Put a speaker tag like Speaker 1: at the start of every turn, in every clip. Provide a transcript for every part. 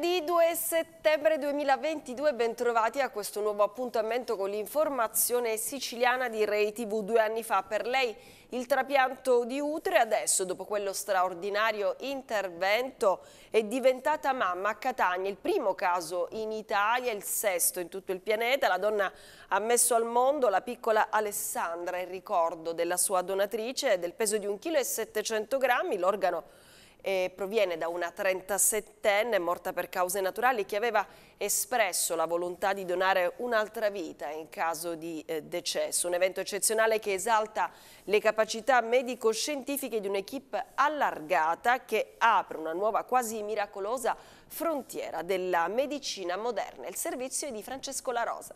Speaker 1: Venerdì 2 settembre 2022, bentrovati a questo nuovo appuntamento con l'informazione siciliana di Rei TV. Due anni fa per lei il trapianto di Utre, adesso dopo quello straordinario intervento è diventata mamma a Catania, il primo caso in Italia, il sesto in tutto il pianeta. La donna ha messo al mondo la piccola Alessandra in ricordo della sua donatrice del peso di 1,7 kg, l'organo eh, proviene da una 37enne morta per cause naturali che aveva espresso la volontà di donare un'altra vita in caso di eh, decesso. Un evento eccezionale che esalta le capacità medico-scientifiche di un'equipe allargata che apre una nuova quasi miracolosa frontiera della medicina moderna. Il servizio è di Francesco La Rosa.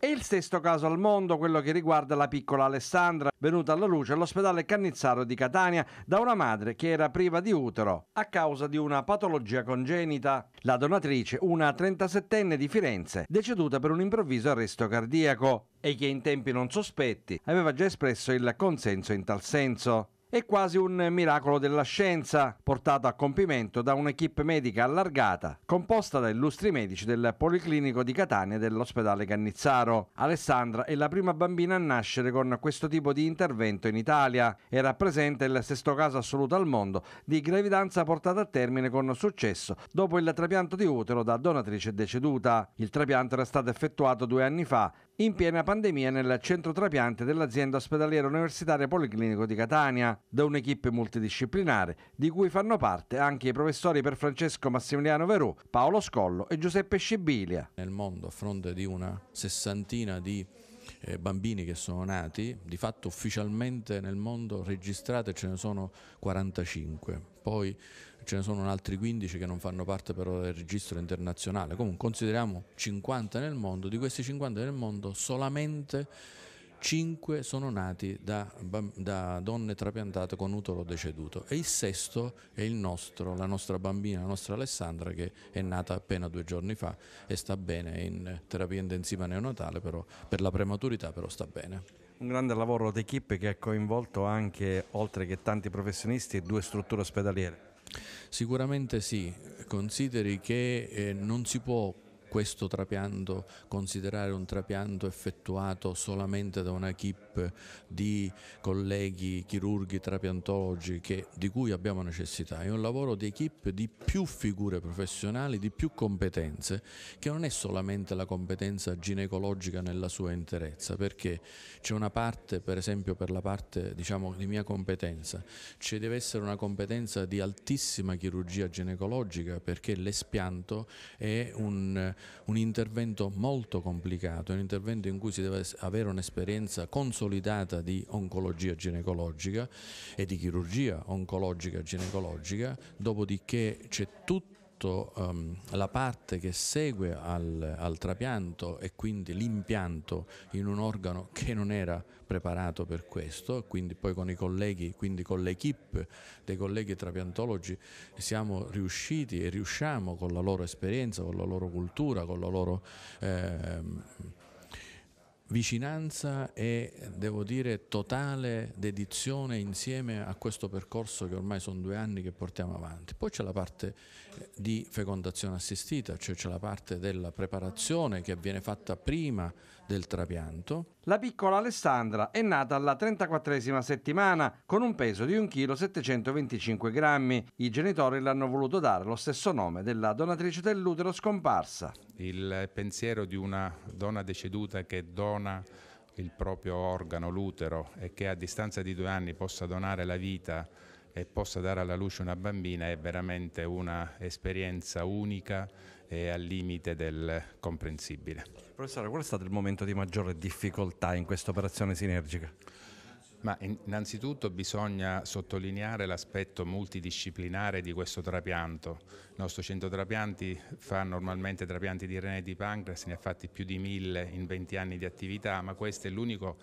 Speaker 2: È il sesto caso al mondo, quello che riguarda la piccola Alessandra, venuta alla luce all'ospedale Cannizzaro di Catania da una madre che era priva di utero a causa di una patologia congenita. La donatrice, una 37enne di Firenze, deceduta per un improvviso arresto cardiaco e che in tempi non sospetti aveva già espresso il consenso in tal senso. È quasi un miracolo della scienza, portato a compimento da un'equipe medica allargata, composta da illustri medici del Policlinico di Catania e dell'ospedale Cannizzaro. Alessandra è la prima bambina a nascere con questo tipo di intervento in Italia e rappresenta il sesto caso assoluto al mondo di gravidanza portata a termine con successo dopo il trapianto di utero da donatrice deceduta. Il trapianto era stato effettuato due anni fa in piena pandemia nel centro trapiante dell'azienda ospedaliera universitaria Policlinico di Catania, da un'equipe multidisciplinare di cui fanno parte anche i professori per Francesco Massimiliano Verù, Paolo Scollo e Giuseppe Scibilia. Nel mondo a fronte di una sessantina di eh,
Speaker 3: bambini che sono nati, di fatto ufficialmente nel mondo registrate ce ne sono 45 poi ce ne sono altri 15 che non fanno parte però del registro internazionale. Comunque consideriamo 50 nel mondo, di questi 50 nel mondo solamente 5 sono nati da, da donne trapiantate con utero deceduto e il sesto è il nostro, la nostra bambina, la nostra Alessandra che è nata appena due giorni fa e sta bene, è in terapia intensiva neonatale però, per la prematurità però sta bene
Speaker 2: un grande lavoro d'equipe che ha coinvolto anche, oltre che tanti professionisti, due strutture ospedaliere. Sicuramente sì, consideri che eh,
Speaker 3: non si può questo trapianto considerare un trapianto effettuato solamente da una equip di colleghi chirurghi, trapiantologi che, di cui abbiamo necessità, è un lavoro di equip di più figure professionali, di più competenze, che non è solamente la competenza ginecologica nella sua interezza, perché c'è una parte, per esempio per la parte diciamo, di mia competenza, ci deve essere una competenza di altissima chirurgia ginecologica perché l'espianto è un, un intervento molto complicato, è un intervento in cui si deve avere un'esperienza consolidata consolidata di oncologia ginecologica e di chirurgia oncologica ginecologica, dopodiché c'è tutto ehm, la parte che segue al, al, trapianto e quindi l'impianto in un organo che non era preparato per questo, quindi poi con i colleghi, quindi con l'equipe dei colleghi trapiantologi siamo riusciti e riusciamo con la loro esperienza, con la loro cultura, con la loro... Eh, vicinanza e devo dire totale dedizione insieme a questo percorso che ormai sono due anni che portiamo avanti. Poi c'è la parte di fecondazione assistita, cioè c'è la parte della preparazione che viene fatta prima del trapianto.
Speaker 2: La piccola Alessandra è nata alla 34esima settimana con un peso di 1,725 kg. I genitori l'hanno voluto dare lo stesso nome della donatrice dell'utero
Speaker 4: scomparsa. Il pensiero di una donna deceduta che dona il proprio organo, l'utero, e che a distanza di due anni possa donare la vita e possa dare alla luce una bambina è veramente un'esperienza unica e al limite del comprensibile. Professore, qual è stato il momento di maggiore difficoltà in
Speaker 2: questa operazione sinergica?
Speaker 4: Ma innanzitutto bisogna sottolineare l'aspetto multidisciplinare di questo trapianto. Il nostro centro trapianti fa normalmente trapianti di rene e di pancreas, ne ha fatti più di mille in 20 anni di attività, ma questo è l'unico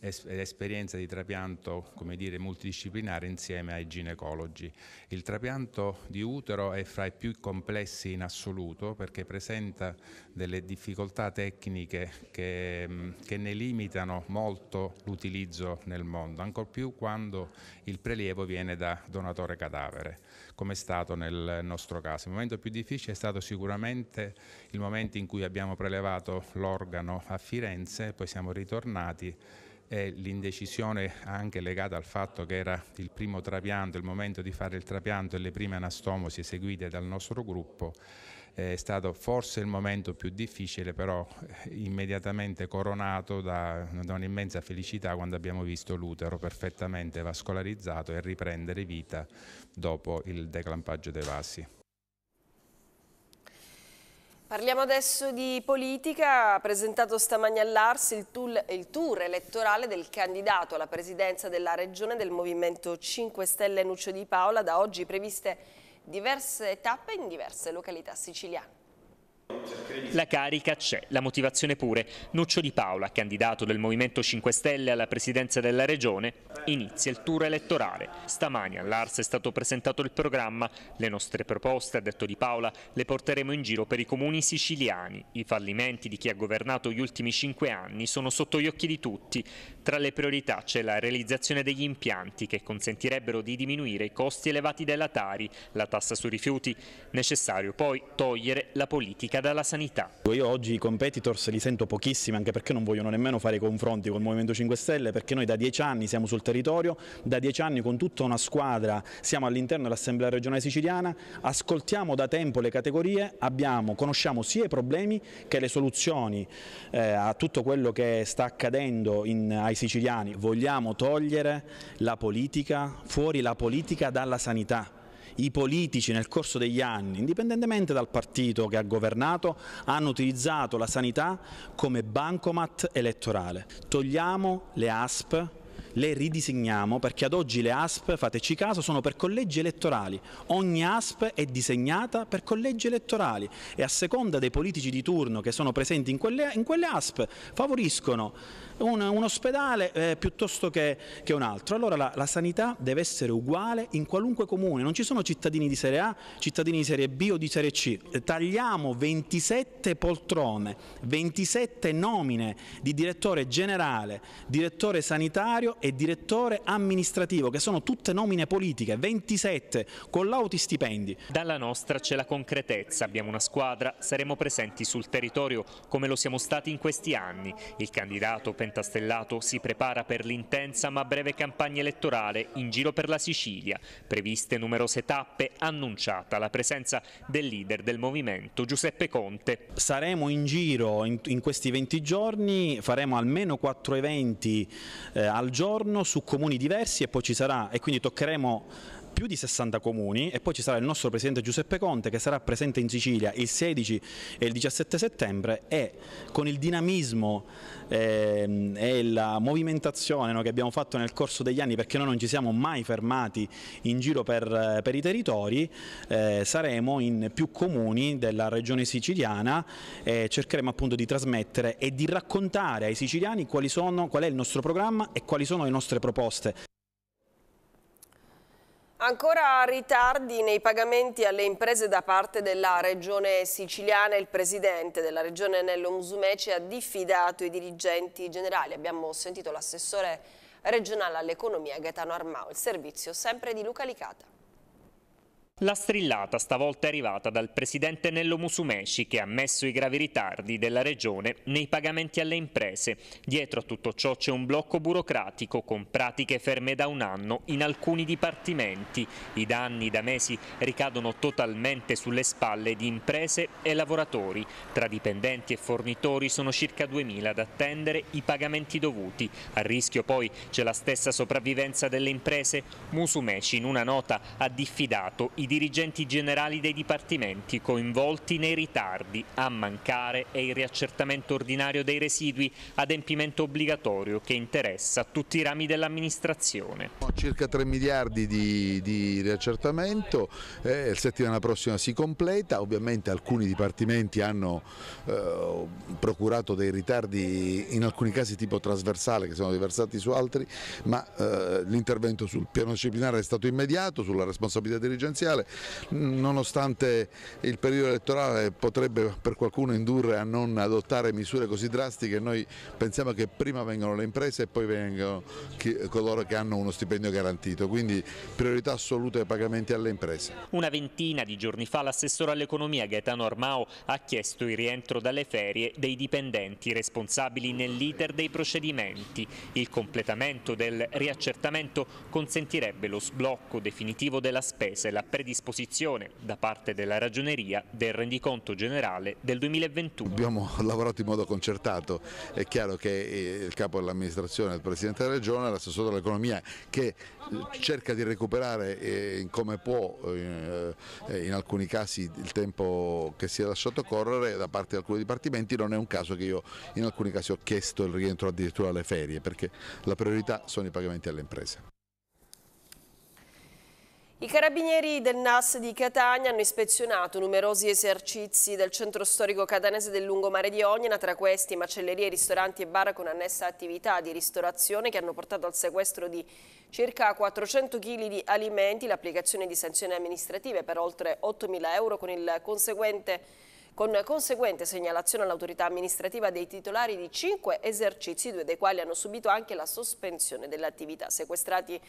Speaker 4: es esperienza di trapianto dire, multidisciplinare insieme ai ginecologi. Il trapianto di utero è fra i più complessi in assoluto perché presenta delle difficoltà tecniche che, che ne limitano molto l'utilizzo nel mondo, ancor più quando il prelievo viene da donatore cadavere, come è stato nel nostro caso. Il momento più difficile è stato sicuramente il momento in cui abbiamo prelevato l'organo a Firenze, poi siamo ritornati e l'indecisione anche legata al fatto che era il primo trapianto, il momento di fare il trapianto e le prime anastomosi eseguite dal nostro gruppo è stato forse il momento più difficile, però eh, immediatamente coronato da, da un'immensa felicità quando abbiamo visto l'utero perfettamente vascolarizzato e riprendere vita dopo il declampaggio dei vasi.
Speaker 1: Parliamo adesso di politica, ha presentato stamani all'Ars il, il, tour elettorale del candidato alla presidenza della regione del Movimento 5 Stelle Nuccio Di Paola, da oggi previste diverse tappe in diverse località siciliane.
Speaker 5: La carica c'è, la motivazione pure. Nuccio Di Paola, candidato del Movimento 5 Stelle alla presidenza della Regione, inizia il tour elettorale. Stamani all'Ars è stato presentato il programma. Le nostre proposte, ha detto Di Paola, le porteremo in giro per i comuni siciliani. I fallimenti di chi ha governato gli ultimi cinque anni sono sotto gli occhi di tutti. Tra le priorità c'è la realizzazione degli impianti che consentirebbero di diminuire i costi elevati della Tari, la tassa sui rifiuti. Necessario poi togliere la politica dalla sanità.
Speaker 6: Io oggi i competitors li sento pochissimi anche perché non vogliono nemmeno fare i confronti col Movimento 5 Stelle perché noi da dieci anni siamo sul territorio, da dieci anni con tutta una squadra siamo all'interno dell'Assemblea regionale siciliana, ascoltiamo da tempo le categorie, abbiamo, conosciamo sia i problemi che le soluzioni eh, a tutto quello che sta accadendo in, ai siciliani. Vogliamo togliere la politica, fuori la politica dalla sanità i politici nel corso degli anni, indipendentemente dal partito che ha governato, hanno utilizzato la sanità come bancomat elettorale. Togliamo le ASP le ridisegniamo perché ad oggi le ASP, fateci caso, sono per collegi elettorali. Ogni ASP è disegnata per collegi elettorali e a seconda dei politici di turno che sono presenti in quelle, in quelle ASP favoriscono un, un ospedale eh, piuttosto che, che, un altro. Allora la, la, sanità deve essere uguale in qualunque comune, non ci sono cittadini di serie A, cittadini di serie B o di serie C. Tagliamo 27 poltrone, 27 nomine di direttore generale, direttore sanitario e direttore amministrativo, che sono tutte nomine politiche,
Speaker 5: 27 con lauti stipendi. Dalla nostra c'è la concretezza, abbiamo una squadra, saremo presenti sul territorio come lo siamo stati in questi anni. Il candidato pensa Stellato si prepara per l'intensa ma breve campagna elettorale in giro per la Sicilia. Previste numerose tappe, annunciata la presenza del leader del movimento Giuseppe Conte.
Speaker 6: Saremo in giro in, in questi 20 giorni, faremo almeno 4 eventi eh, al giorno su comuni diversi e poi ci sarà e quindi toccheremo più di 60 comuni e poi ci sarà il nostro presidente Giuseppe Conte che sarà presente in Sicilia il 16 e il 17 settembre e con il dinamismo eh, e la movimentazione no, che abbiamo fatto nel corso degli anni perché noi non ci siamo mai fermati in giro per, eh, per i territori, eh, saremo in più comuni della regione siciliana e cercheremo appunto di trasmettere e di raccontare ai siciliani quali sono, qual è il nostro programma e quali sono le nostre proposte.
Speaker 1: Ancora ritardi nei pagamenti alle imprese da parte della regione siciliana. Il presidente della regione Nello Musumeci ha diffidato i dirigenti generali. Abbiamo sentito l'assessore regionale all'economia Gaetano Armao. Il servizio sempre di Luca Licata.
Speaker 5: La strillata stavolta è arrivata dal presidente Nello Musumeci che ha ammesso i gravi ritardi della regione nei pagamenti alle imprese. Dietro a tutto ciò c'è un blocco burocratico con pratiche ferme da un anno in alcuni dipartimenti. I danni da mesi ricadono totalmente sulle spalle di imprese e lavoratori. Tra dipendenti e fornitori sono circa 2.000 ad attendere i pagamenti dovuti. A rischio poi c'è la stessa sopravvivenza delle imprese. Musumeci in una nota ha diffidato i dirigenti generali dei dipartimenti coinvolti nei ritardi, a mancare è il riaccertamento ordinario dei residui, adempimento obbligatorio che interessa tutti i rami dell'amministrazione.
Speaker 7: Circa 3 miliardi di, di riaccertamento, eh, la settimana prossima si completa, ovviamente alcuni dipartimenti hanno eh, procurato dei ritardi in alcuni casi tipo trasversale che sono riversati su altri, ma eh, l'intervento sul piano disciplinare è stato immediato, sulla responsabilità dirigenziale nazionale, nonostante il periodo elettorale potrebbe per qualcuno indurre a non adottare misure così drastiche, noi pensiamo che prima vengono le imprese e poi vengono chi, coloro che hanno uno stipendio garantito, quindi priorità assoluta ai pagamenti alle imprese.
Speaker 5: Una ventina di giorni fa l'assessore all'economia Gaetano Armao ha chiesto il rientro dalle ferie dei dipendenti responsabili nell'iter dei procedimenti. Il completamento del riaccertamento consentirebbe lo sblocco definitivo della spesa e la predisposizione disposizione da parte della ragioneria del rendiconto generale del 2021.
Speaker 7: Abbiamo lavorato in modo concertato, è chiaro che eh, il capo dell'amministrazione, il Presidente della Regione, l'assessore dell'economia che eh, cerca di recuperare eh, come può in alcuni casi il tempo che si è lasciato correre da parte di alcuni dipartimenti, non è un caso che io in alcuni casi ho chiesto il rientro addirittura alle ferie perché la priorità sono i pagamenti alle imprese.
Speaker 1: I carabinieri del NAS di Catania hanno ispezionato numerosi esercizi del centro storico catanese del lungomare di Ognena, tra questi macellerie, ristoranti e bar con annessa attività di ristorazione che hanno portato al sequestro di circa 400 kg di alimenti, l'applicazione di sanzioni amministrative per oltre 8.000 euro con il conseguente con conseguente segnalazione all'autorità amministrativa dei titolari di cinque esercizi, due dei quali hanno subito anche la sospensione dell'attività. Sequestrati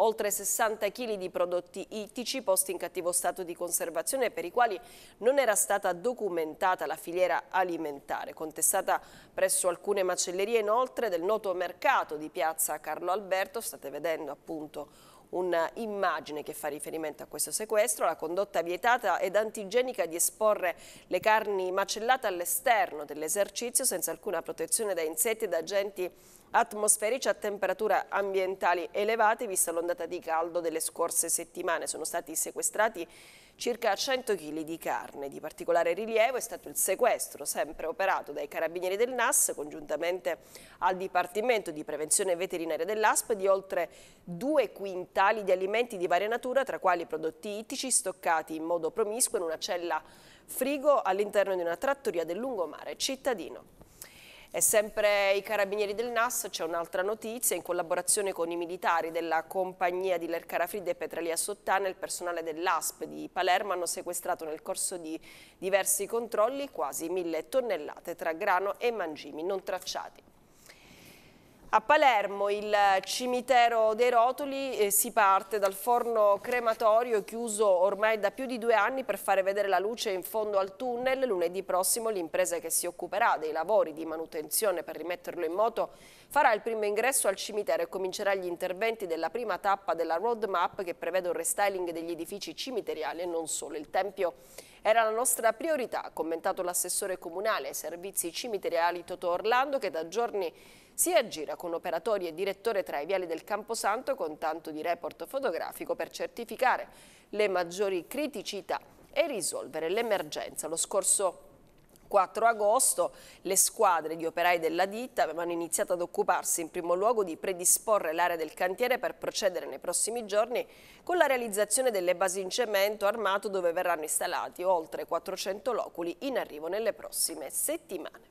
Speaker 1: oltre 60 kg di prodotti ittici posti in cattivo stato di conservazione per i quali non era stata documentata la filiera alimentare, contestata presso alcune macellerie inoltre del noto mercato di piazza Carlo Alberto, state vedendo appunto un'immagine che fa riferimento a questo sequestro, la condotta vietata ed antigenica di esporre le carni macellate all'esterno dell'esercizio senza alcuna protezione da insetti ed agenti atmosferici a temperature ambientali elevate, vista l'ondata di caldo delle scorse settimane. Sono stati sequestrati circa 100 kg di carne. Di particolare rilievo è stato il sequestro, sempre operato dai carabinieri del NAS, congiuntamente al Dipartimento di Prevenzione Veterinaria dell'ASP, di oltre due quintali di alimenti di varia natura, tra quali prodotti ittici stoccati in modo promiscuo in una cella frigo all'interno di una trattoria del lungomare cittadino. E sempre i carabinieri del NAS c'è un'altra notizia, in collaborazione con i militari della compagnia di Lercara Fridde e Petralia Sottana, il personale dell'ASP di Palermo hanno sequestrato nel corso di diversi controlli quasi mille tonnellate tra grano e mangimi non tracciati. A Palermo, il cimitero dei rotoli, eh, si parte dal forno crematorio chiuso ormai da più di due anni per fare vedere la luce in fondo al tunnel. Lunedì prossimo l'impresa che si occuperà dei lavori di manutenzione per rimetterlo in moto farà il primo ingresso al cimitero e comincerà gli interventi della prima tappa della roadmap che prevede un restyling degli edifici cimiteriali e non solo. Il tempio era la nostra priorità, ha commentato l'assessore comunale ai servizi cimiteriali Toto Orlando che da giorni si aggira con operatori e direttore tra i viali del Camposanto con tanto di report fotografico per certificare le maggiori criticità e risolvere l'emergenza. Lo scorso 4 agosto le squadre di operai della ditta avevano iniziato ad occuparsi in primo luogo di predisporre l'area del cantiere per procedere nei prossimi giorni con la realizzazione delle basi in cemento armato dove verranno installati oltre 400 loculi in arrivo nelle prossime settimane.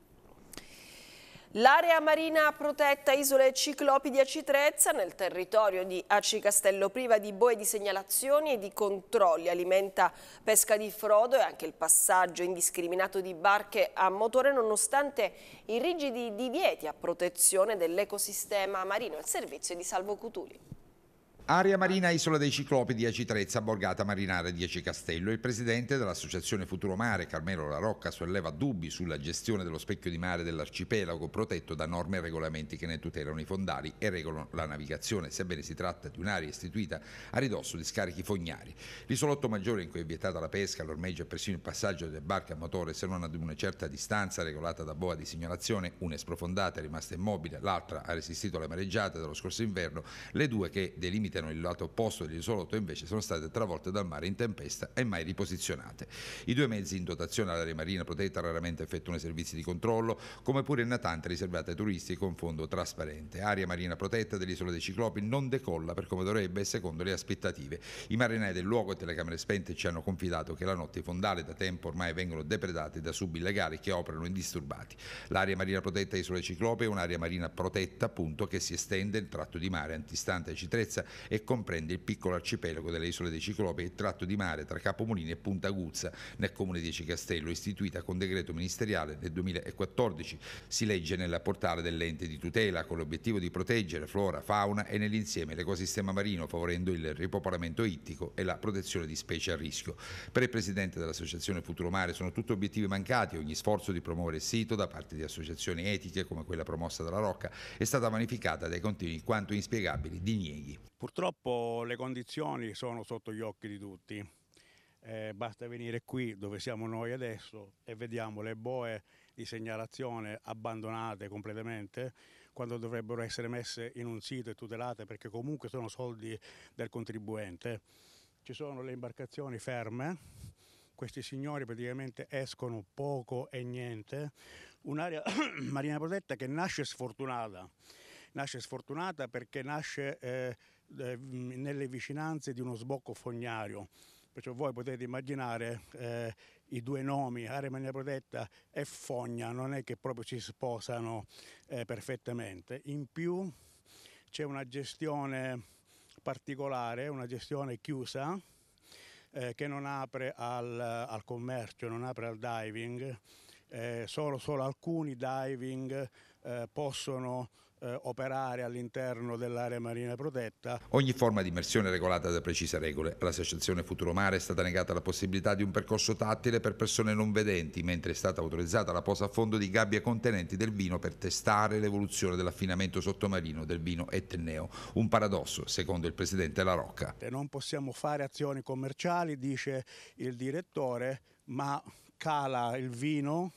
Speaker 1: L'area marina protetta Isole Ciclopi di Aci Trezza, nel territorio di Aci Castello priva di boe di segnalazioni e di controlli, alimenta pesca di frodo e anche il passaggio indiscriminato di barche a motore nonostante i rigidi divieti a protezione dell'ecosistema marino il servizio di Salvo Cutuli.
Speaker 8: Area Marina Isola dei Ciclopi di Trezza, Borgata Marinare 10 Castello. Il presidente dell'associazione Futuro Mare, Carmelo Larocca, solleva dubbi sulla gestione dello specchio di mare dell'arcipelago protetto da norme e regolamenti che ne tutelano i fondali e regolano la navigazione, sebbene si tratta di un'area istituita a ridosso di scarichi fognari. L'isolotto maggiore in cui è vietata la pesca, l'ormeggio e persino il passaggio delle barche a motore se non ad una certa distanza regolata da boa di segnalazione, una è sprofondata, è rimasta immobile, l'altra ha resistito alle mareggiate dello scorso inverno, le due che delimitano abitano il lato opposto dell'isolotto invece sono state travolte dal mare in tempesta e mai riposizionate. I due mezzi in dotazione all'area marina protetta raramente effettuano i servizi di controllo, come pure il natante riservato ai turisti con fondo trasparente. Area marina protetta dell'isola dei Ciclopi non decolla per come dovrebbe secondo le aspettative. I marinai del luogo e telecamere spente ci hanno confidato che la notte i fondali da tempo ormai vengono depredati da sub illegali che operano indisturbati. L'area marina protetta Isola dei Ciclopi è un'area marina protetta appunto che si estende il tratto di mare antistante a Citrezza e comprende il piccolo arcipelago delle isole dei Ciclopi e il tratto di mare tra Capomolini e Punta Aguzza nel comune di Cicastello, istituita con decreto ministeriale nel 2014. Si legge nel portale dell'ente di tutela con l'obiettivo di proteggere flora, fauna e nell'insieme l'ecosistema marino, favorendo il ripopolamento ittico e la protezione di specie a rischio. Per il presidente dell'Associazione Futuro Mare sono tutti obiettivi mancati, ogni sforzo di promuovere il sito da parte di associazioni etiche come quella promossa dalla Rocca è stata vanificata dai continui quanto inspiegabili dinieghi.
Speaker 9: Purtroppo le condizioni sono sotto gli occhi di tutti. Eh, basta venire qui dove siamo noi adesso e vediamo le boe di segnalazione abbandonate completamente quando dovrebbero essere messe in un sito e tutelate perché comunque sono soldi del contribuente. Ci sono le imbarcazioni ferme, questi signori praticamente escono poco e niente. Un'area marina protetta che nasce sfortunata nasce sfortunata perché nasce eh, eh nelle vicinanze di uno sbocco fognario. Perciò voi potete immaginare eh, i due nomi, area marina protetta e fogna, non è che proprio si sposano eh, perfettamente. In più c'è una gestione particolare, una gestione chiusa eh, che non apre al, al, commercio, non apre al diving. Eh, solo, solo, alcuni diving eh, possono eh, operare all'interno dell'area marina protetta.
Speaker 8: Ogni forma di immersione regolata da precise regole. All'Associazione Futuro Mare è stata negata la possibilità di un percorso tattile per persone non vedenti, mentre è stata autorizzata la posa a fondo di gabbie contenenti del vino per testare l'evoluzione dell'affinamento sottomarino del vino etneo. Un paradosso, secondo il presidente La Rocca.
Speaker 9: Non possiamo fare azioni commerciali, dice il direttore, ma cala il vino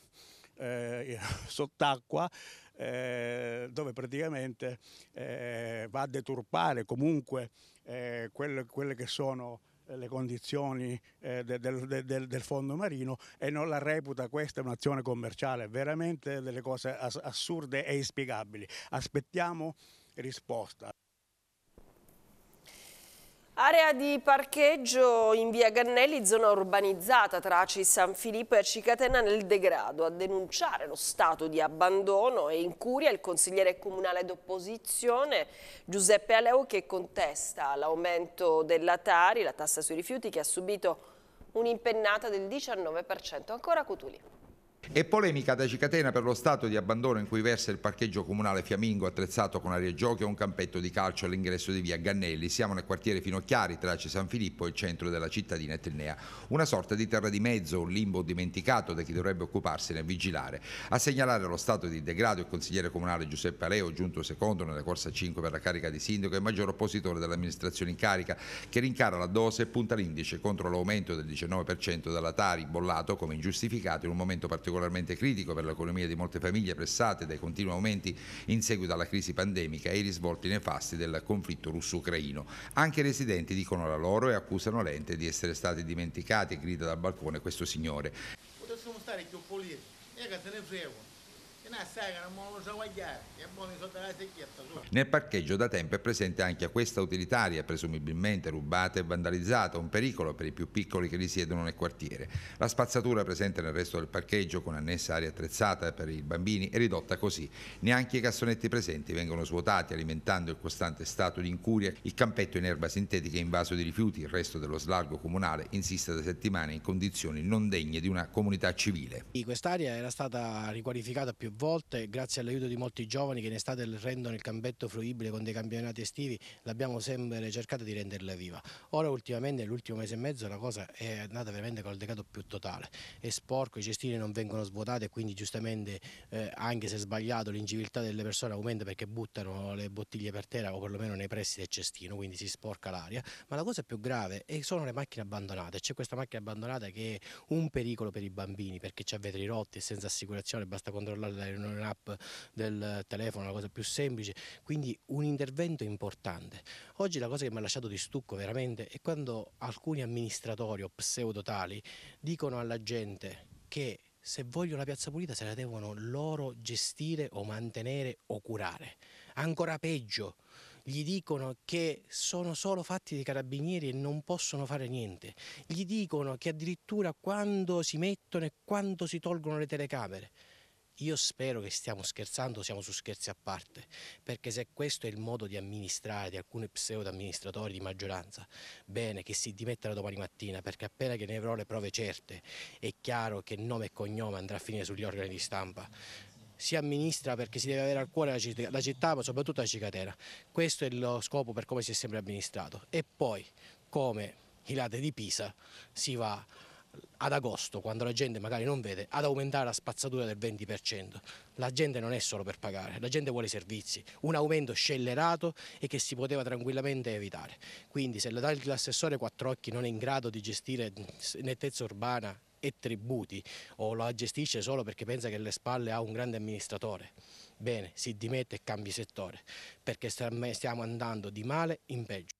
Speaker 9: eh, sott'acqua eh, dove praticamente eh, va a deturpare comunque eh, quelle, quelle, che sono eh, le condizioni eh, del, del, del, fondo marino e non la reputa questa un'azione commerciale, veramente delle cose assurde e inspiegabili. Aspettiamo risposta.
Speaker 1: Area di parcheggio in via Gannelli, zona urbanizzata tra Aci San Filippo e Cicatena nel degrado. A denunciare lo stato di abbandono e incuria il consigliere comunale d'opposizione Giuseppe Aleu che contesta l'aumento della Tari, la tassa sui rifiuti, che ha subito un'impennata del 19%. Ancora Cutuli.
Speaker 9: E
Speaker 8: polemica da Cicatena per lo stato di abbandono in cui versa il parcheggio comunale Fiammingo attrezzato con aria giochi e un campetto di calcio all'ingresso di via Gannelli. Siamo nel quartiere Finocchiari, trace San Filippo, e il centro della cittadina etnea. Una sorta di terra di mezzo, un limbo dimenticato da chi dovrebbe occuparsene e vigilare. A segnalare lo stato di degrado il consigliere comunale Giuseppe Aleo, giunto secondo nella corsa 5 per la carica di sindaco e maggior oppositore dell'amministrazione in carica, che rincara la dose e punta l'indice contro l'aumento del 19% dell'Atari bollato come ingiustificato in un momento particolare particolarmente critico per l'economia di molte famiglie pressate dai continui aumenti in seguito alla crisi pandemica e i risvolti nefasti del conflitto russo-ucraino. Anche i residenti dicono la loro e accusano l'ente di essere stati dimenticati, grida dal balcone questo signore. Nel parcheggio da tempo è presente anche questa utilitaria, presumibilmente rubata e vandalizzata, un pericolo per i più piccoli che risiedono nel quartiere. La spazzatura presente nel resto del parcheggio, con annessa aria attrezzata per i bambini, è ridotta così. Neanche i cassonetti presenti vengono svuotati, alimentando il costante stato di incuria. Il campetto in erba sintetica è invaso di rifiuti, il resto dello slargo comunale insiste da settimane in condizioni non degne di una comunità civile.
Speaker 10: Quest'area era stata riqualificata più volte volte, grazie all'aiuto di molti giovani che in estate rendono il campetto fruibile con dei campionati estivi, l'abbiamo sempre cercato di renderla viva. Ora ultimamente, nell'ultimo mese e mezzo, la cosa è andata veramente col decato più totale. È sporco, i cestini non vengono svuotati e quindi giustamente, eh, anche se sbagliato, l'inciviltà delle persone aumenta perché buttano le bottiglie per terra o perlomeno nei pressi del cestino, quindi si sporca l'aria. Ma la cosa più grave sono le macchine abbandonate. C'è questa macchina abbandonata che è un pericolo per i bambini perché c'è vetri rotti e senza assicurazione basta controllare la cellulare, un'app del telefono, la cosa più semplice, quindi un intervento importante. Oggi la cosa che mi ha lasciato di stucco veramente è quando alcuni amministratori o pseudotali dicono alla gente che se vogliono la piazza pulita se la devono loro gestire o mantenere o curare. Ancora peggio, gli dicono che sono solo fatti dei carabinieri e non possono fare niente. Gli dicono che addirittura quando si mettono e quando si tolgono le telecamere. Io spero che stiamo scherzando, siamo su scherzi a parte, perché se questo è il modo di amministrare di alcuni pseudo-amministratori di maggioranza, bene che si dimettano domani mattina, perché appena che ne avrò le prove certe, è chiaro che nome e cognome andrà a finire sugli organi di stampa si amministra perché si deve avere al cuore la città, ma soprattutto la cicatera. Questo è lo scopo per come si è sempre amministrato. E poi, come i ladri di Pisa, si va ad agosto, quando la gente magari non vede, ad aumentare la spazzatura del 20%. La gente non è solo per pagare, la gente vuole i servizi, un aumento scellerato e che si poteva tranquillamente evitare. Quindi se l'assessore Quattrocchi non è in grado di gestire nettezza urbana e tributi o la gestisce solo perché pensa che alle spalle ha un grande amministratore, bene, si dimette e cambi settore, perché stiamo andando di male in peggio.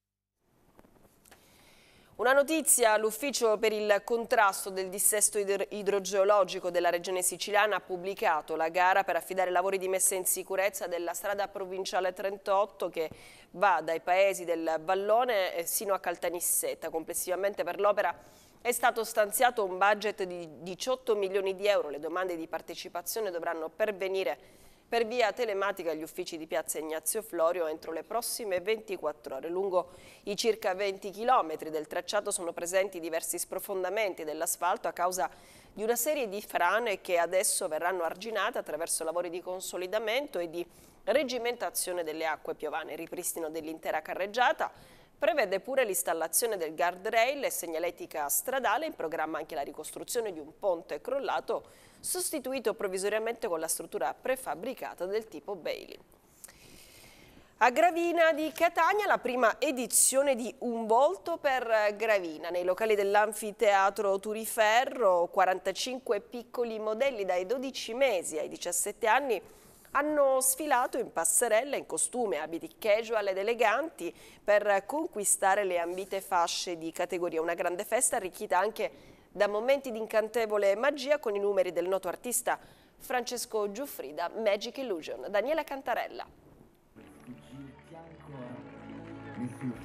Speaker 1: Una notizia, l'Ufficio per il contrasto del dissesto idro idrogeologico della regione siciliana ha pubblicato la gara per affidare lavori di messa in sicurezza della strada provinciale 38 che va dai paesi del Vallone eh, sino a Caltanissetta. Complessivamente per l'opera è stato stanziato un budget di 18 milioni di euro. Le domande di partecipazione dovranno pervenire per via telematica agli uffici di Piazza Ignazio Florio entro le prossime 24 ore. Lungo i circa 20 km del tracciato sono presenti diversi sprofondamenti dell'asfalto a causa di una serie di frane che adesso verranno arginate attraverso lavori di consolidamento e di regimentazione delle acque piovane, Il ripristino dell'intera carreggiata, prevede pure l'installazione del guardrail e segnaletica stradale, in programma anche la ricostruzione di un ponte crollato sostituito provvisoriamente con la struttura prefabbricata del tipo Bailey. A Gravina di Catania la prima edizione di Un volto per Gravina. Nei locali dell'anfiteatro Turiferro 45 piccoli modelli dai 12 mesi ai 17 anni hanno sfilato in passerella in costume, abiti casual ed eleganti per conquistare le ambite fasce di categoria. Una grande festa arricchita anche da momenti di incantevole magia con i numeri del noto artista Francesco Giuffrida, Magic Illusion, Daniela Cantarella.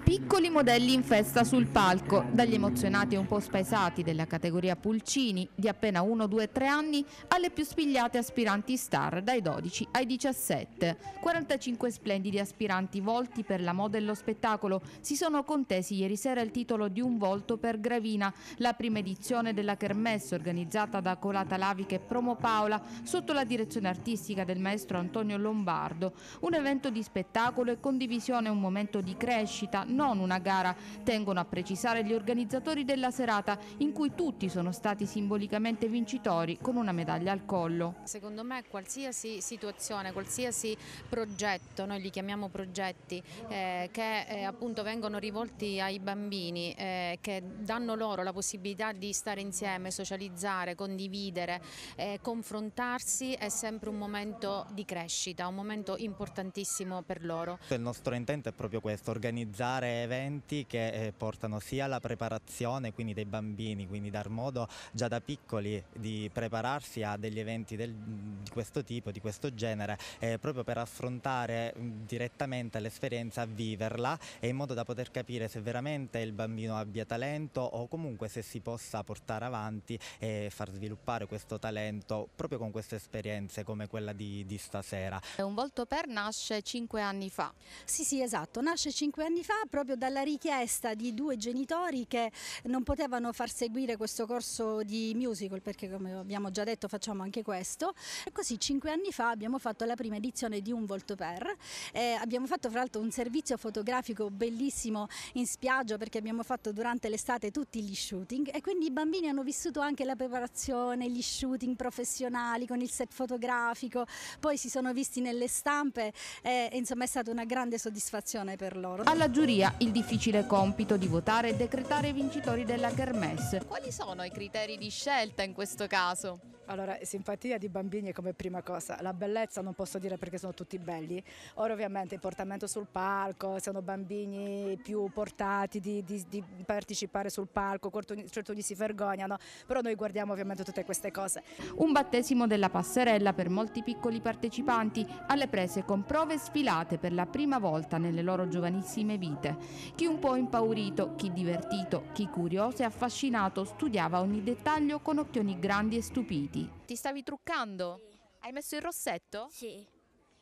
Speaker 11: Piccoli modelli in festa sul palco, dagli emozionati e un po' spaesati della categoria Pulcini di appena 1, 2, 3 anni alle più spigliate aspiranti star dai 12 ai 17. 45 splendidi aspiranti volti per la moda e lo spettacolo si sono contesi ieri sera il titolo di Un volto per Gravina, la prima edizione della Kermesse organizzata da Colata Lavica e Promo Paola sotto la direzione artistica del maestro Antonio Lombardo. Un evento di spettacolo e condivisione, un momento di crescita crescita, non una gara, tengono a precisare gli organizzatori della serata in cui tutti sono stati simbolicamente vincitori con una medaglia al collo. Secondo me qualsiasi situazione, qualsiasi progetto, noi li chiamiamo progetti, eh, che eh, appunto vengono rivolti ai bambini, eh, che danno loro la possibilità di stare insieme, socializzare, condividere, eh, confrontarsi, è sempre un momento di crescita, un momento importantissimo per loro. Il
Speaker 6: nostro intento è proprio questo, organizzare organizzare eventi che eh, portano sia alla preparazione quindi dei bambini, quindi dar modo già da piccoli di prepararsi a degli eventi del, di questo tipo, di questo genere, eh, proprio per affrontare mm, direttamente l'esperienza, viverla e in modo da poter capire se veramente il bambino abbia talento o comunque se si possa portare avanti e far sviluppare questo talento proprio con queste esperienze come quella di, di stasera.
Speaker 11: Un volto per nasce cinque anni fa.
Speaker 1: Sì, sì, esatto, nasce cinque anni anni fa proprio dalla richiesta di due genitori che non potevano far seguire questo corso di musical perché come abbiamo già detto facciamo anche questo e così cinque anni fa abbiamo fatto la prima edizione di Un Volto Per eh, abbiamo fatto fra l'altro un servizio fotografico bellissimo in spiaggia perché abbiamo fatto durante l'estate tutti gli shooting e quindi i bambini hanno vissuto anche la preparazione, gli shooting professionali con il set fotografico poi si sono visti nelle stampe e insomma è stata una grande soddisfazione per loro. Alla
Speaker 11: giuria il difficile compito di votare e
Speaker 1: decretare i vincitori
Speaker 11: della Kermesse. Quali sono i criteri di scelta in questo caso? Allora, simpatia di bambini è come prima cosa. La bellezza non posso dire perché sono tutti belli. Ora ovviamente il portamento sul palco, sono bambini più portati di, di, di partecipare sul palco, certuni si vergognano, però noi guardiamo ovviamente tutte queste cose. Un battesimo della passerella per molti piccoli partecipanti, alle prese con prove sfilate per la prima volta nelle loro giovanissime vite. Chi un po' impaurito, chi divertito, chi curioso e affascinato studiava ogni dettaglio con occhioni grandi e stupiti vestiti. Ti stavi truccando? Sì. Hai messo il rossetto? Sì.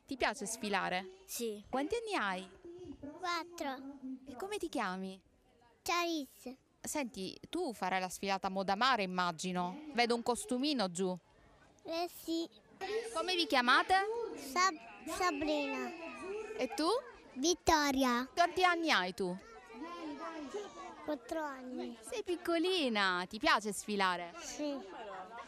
Speaker 11: Ti piace sfilare? Sì. Quanti anni hai?
Speaker 12: Quattro. E
Speaker 11: come ti chiami? Charisse. Senti, tu farai la sfilata a moda mare, immagino. Vedo un costumino giù. Eh sì. Come vi chiamate? Sab- Sabrina. E tu? Vittoria. Quanti anni hai tu? Quattro anni. Sei piccolina, ti piace sfilare? Sì.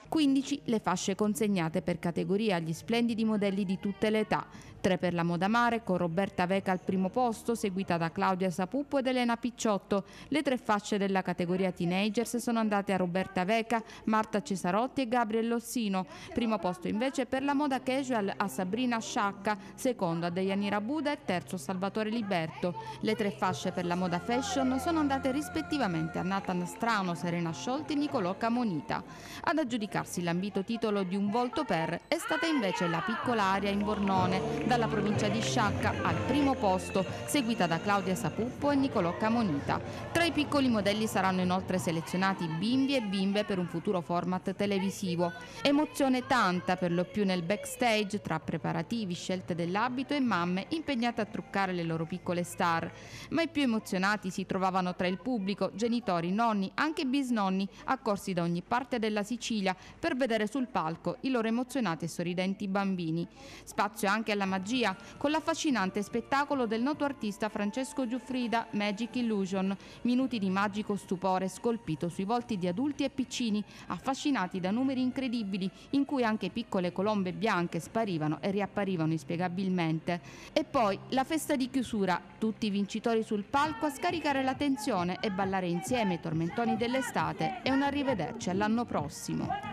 Speaker 11: 15 le fasce consegnate per categoria agli splendidi modelli di tutte le età, Tre per la Moda Mare con Roberta Veca al primo posto, seguita da Claudia Sapuppo ed Elena Picciotto. Le tre facce della categoria teenagers sono andate a Roberta Veca, Marta Cesarotti e Gabriele Lossino. Primo posto invece per la Moda Casual a Sabrina Sciacca, secondo a Deianira Buda e terzo a Salvatore Liberto. Le tre fasce per la Moda Fashion sono andate rispettivamente a Nathan Strano, Serena Sciolti e Nicolò Camonita. Ad aggiudicarsi l'ambito titolo di un volto per è stata invece la piccola aria in Bornone, dalla provincia di Sciacca al primo posto, seguita da Claudia Sapuppo e Nicolò Camonita. Tra i piccoli modelli saranno inoltre selezionati bimbi e bimbe per un futuro format televisivo. Emozione tanta per lo più nel backstage tra preparativi, scelte dell'abito e mamme impegnate a truccare le loro piccole star. Ma i più emozionati si trovavano tra il pubblico, genitori, nonni, anche bisnonni, accorsi da ogni parte della Sicilia per vedere sul palco i loro emozionati e sorridenti bambini. Spazio anche alla maggior magia con l'affascinante spettacolo del noto artista Francesco Giuffrida Magic Illusion, minuti di magico stupore scolpito sui volti di adulti e piccini, affascinati da numeri incredibili in cui anche piccole colombe bianche sparivano e riapparivano inspiegabilmente. E poi la festa di chiusura, tutti i vincitori sul palco a scaricare la tensione e ballare insieme i tormentoni dell'estate e un arrivederci all'anno prossimo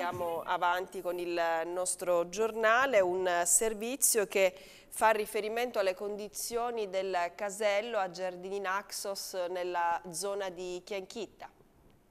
Speaker 1: andiamo avanti con il nostro giornale, un servizio che fa riferimento alle condizioni del casello a Giardini Naxos nella zona di Chianchitta.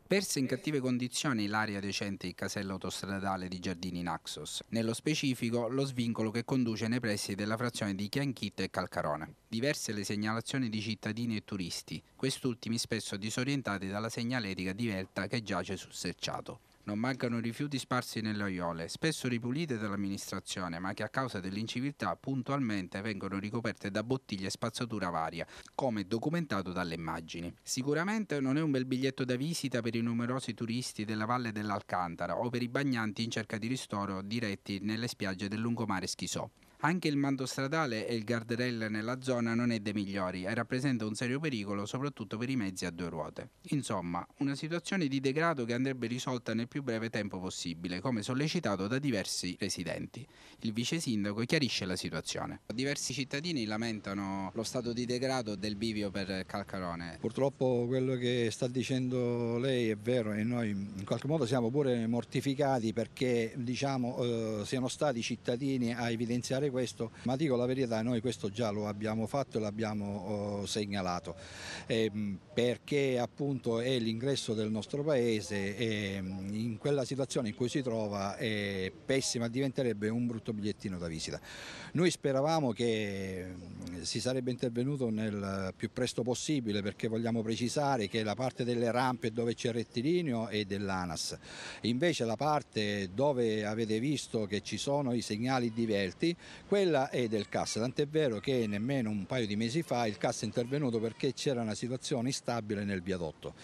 Speaker 12: Persa in cattive condizioni l'area recente il casello autostradale di Giardini Naxos, nello specifico lo svincolo che conduce nei pressi della frazione di Chianchitta e Calcarone. Diverse le segnalazioni di cittadini e turisti, quest'ultimi spesso disorientati dalla segnaletica divelta che giace sul selciato. Non mancano rifiuti sparsi nelle oiole, spesso ripulite dall'amministrazione, ma che a causa dell'inciviltà puntualmente vengono ricoperte da bottiglie e spazzatura varia, come documentato dalle immagini. Sicuramente non è un bel biglietto da visita per i numerosi turisti della Valle dell'Alcantara o per i bagnanti in cerca di ristoro diretti nelle spiagge del lungomare Schisò. Anche il manto stradale e il guardrail nella zona non è dei migliori e rappresenta un serio pericolo soprattutto per i mezzi a due ruote. Insomma, una situazione di degrado che andrebbe risolta nel più breve tempo possibile, come sollecitato da diversi residenti. Il vice sindaco chiarisce la situazione. Diversi cittadini lamentano lo stato di degrado del bivio per Calcarone. Purtroppo quello che sta
Speaker 13: dicendo lei è vero e noi in qualche modo siamo pure mortificati perché diciamo eh, siano stati i cittadini a evidenziare questo, ma dico la verità, noi questo già lo abbiamo fatto e l'abbiamo oh, segnalato, ehm, perché appunto è l'ingresso del nostro paese e mm, in quella situazione in cui si trova è pessima, diventerebbe un brutto bigliettino da visita. Noi speravamo che mm, si sarebbe intervenuto nel più presto possibile perché vogliamo precisare che la parte delle rampe dove c'è il rettilineo è dell'ANAS, invece la parte dove avete visto che ci sono i segnali divelti, quella è del CAS, tant'è vero che nemmeno un paio di mesi fa il CAS è intervenuto perché c'era una situazione instabile nel viadotto.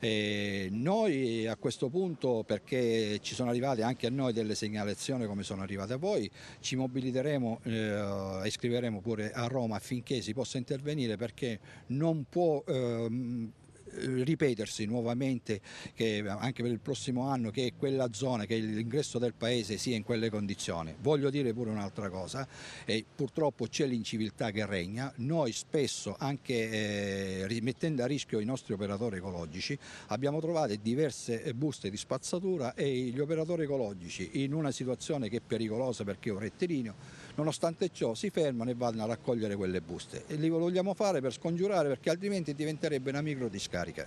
Speaker 13: E noi a questo punto, perché ci sono arrivate anche a noi delle segnalazioni come sono arrivate a voi, ci mobiliteremo eh, scriveremo pure a Roma affinché si possa intervenire perché non può... Ehm, ripetersi nuovamente che anche per il prossimo anno che quella zona, che l'ingresso del paese sia in quelle condizioni. Voglio dire pure un'altra cosa, eh, purtroppo c'è l'inciviltà che regna, noi spesso anche eh, mettendo a rischio i nostri operatori ecologici abbiamo trovato diverse eh, buste di spazzatura e gli operatori ecologici in una situazione che è pericolosa perché è un rettilineo Nonostante ciò si fermano e vanno a raccogliere quelle buste e li vogliamo fare per scongiurare perché altrimenti diventerebbe una micro discarica.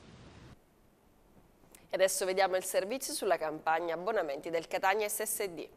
Speaker 1: E Adesso vediamo il servizio sulla campagna abbonamenti del Catania SSD.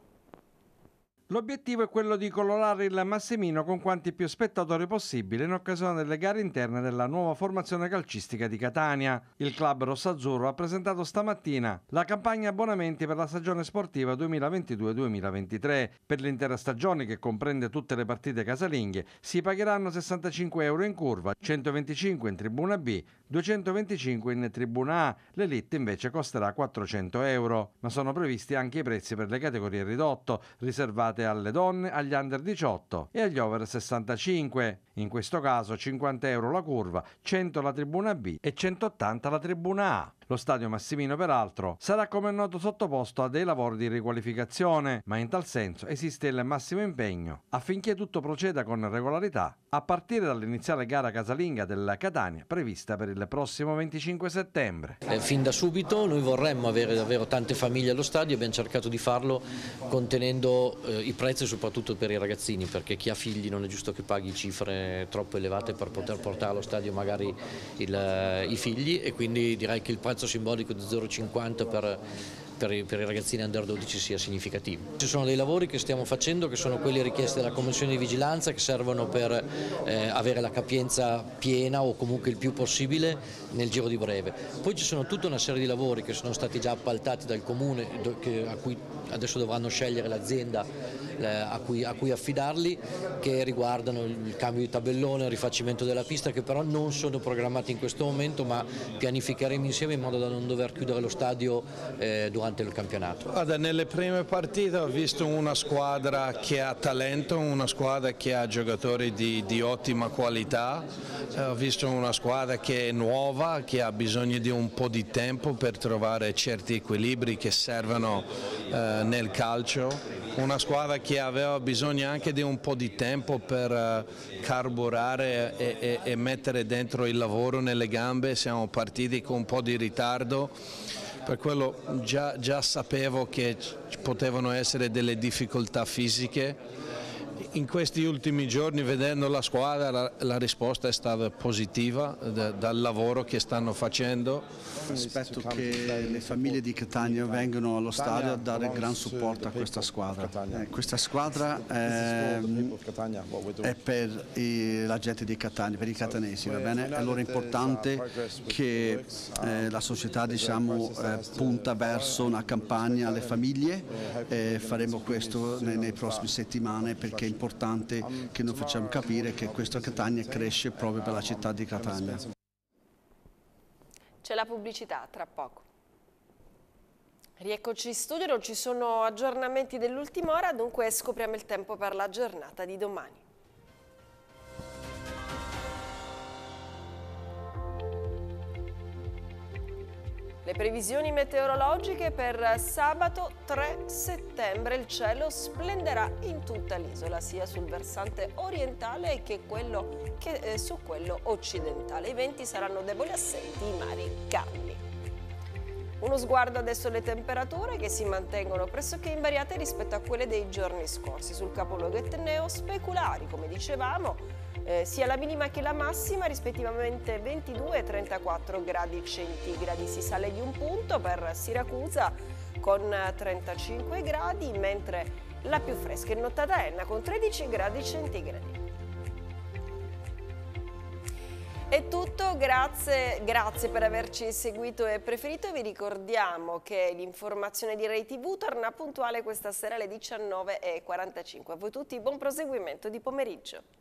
Speaker 2: L'obiettivo è quello di colorare il Massimino con quanti più spettatori possibile in occasione delle gare interne della nuova formazione calcistica di Catania. Il club rossazzurro ha presentato stamattina la campagna abbonamenti per la stagione sportiva 2022-2023. Per l'intera stagione, che comprende tutte le partite casalinghe, si pagheranno 65 euro in curva, 125 in tribuna B, 225 in tribuna A. L'elite invece costerà 400 euro, ma sono previsti anche i prezzi per le categorie ridotto, riservate destinate alle donne, agli under 18 e agli over 65. In questo caso 50 euro la curva, 100 la tribuna B e 180 la tribuna A. Lo stadio Massimino, peraltro, sarà come è noto sottoposto a dei lavori di riqualificazione, ma in tal senso esiste il massimo impegno affinché tutto proceda con regolarità a partire dall'iniziale gara casalinga della Catania prevista per il prossimo 25 settembre.
Speaker 10: Eh, fin da subito noi vorremmo avere davvero tante famiglie allo stadio, abbiamo cercato di farlo contenendo eh, i prezzi soprattutto per i ragazzini perché chi ha figli non è giusto che paghi cifre troppo elevate per poter portare allo stadio magari il, eh, i figli e quindi direi che il prezzo prezzo simbolico di 0,50 per, per i, ragazzini under 12 sia significativo. Ci sono dei lavori che stiamo facendo che sono quelli richiesti dalla Commissione di Vigilanza che servono per eh, avere la capienza piena o comunque il più possibile nel giro di breve. Poi ci sono tutta una serie di lavori che sono stati già appaltati dal Comune che, a cui adesso dovranno scegliere l'azienda eh, a cui, a cui affidarli che riguardano il cambio di tabellone, il rifacimento della pista che però non sono programmati in questo momento ma pianificheremo insieme in modo da non dover chiudere lo stadio eh, durante il campionato.
Speaker 2: Guarda, nelle prime partite ho visto una squadra che ha talento, una squadra che ha giocatori di, di ottima qualità, eh, ho visto una squadra che è nuova, che ha bisogno di un po' di tempo per trovare certi equilibri che servono eh, nel calcio, una squadra che che aveva bisogno anche di un po' di tempo per eh, carburare e, e, e mettere dentro il lavoro nelle gambe, siamo partiti con un po' di ritardo per quello già, già sapevo che potevano essere delle difficoltà fisiche in questi ultimi giorni vedendo la squadra la, la risposta è stata positiva da, dal lavoro che stanno facendo. Aspetto
Speaker 9: che le famiglie di Catania vengano allo stadio a dare gran eh,
Speaker 2: supporto a questa
Speaker 9: squadra. Eh, questa squadra è, ehm, è per i, la gente di Catania, per i catanesi, va bene? allora è uh, importante che eh, uh, la società diciamo, eh, punta uh, verso una campagna alle famiglie e eh, faremo questo nei, nei prossimi settimane perché che è importante che noi facciamo capire che questa Catania cresce proprio per la città di Catania.
Speaker 1: C'è la pubblicità, tra poco. Rieccoci in studio, non ci sono aggiornamenti dell'ultima ora, dunque scopriamo il tempo per la giornata di domani. Le previsioni meteorologiche per sabato 3 settembre il cielo splenderà in tutta l'isola, sia sul versante orientale che, quello, che eh, su quello occidentale. I venti saranno deboli assenti, i mari calmi. Uno sguardo adesso alle temperature che si mantengono pressoché invariate rispetto a quelle dei giorni scorsi. Sul capoluogo etneo speculari, come dicevamo, eh, sia la minima che la massima rispettivamente 22 e 34 gradi centigradi. Si sale di un punto per Siracusa con 35 gradi, mentre la più fresca è nottata Enna con 13 gradi centigradi. È tutto, grazie, grazie, per averci seguito e preferito. Vi ricordiamo che l'informazione di Rai TV torna puntuale questa sera alle 19.45. A voi tutti buon proseguimento di pomeriggio.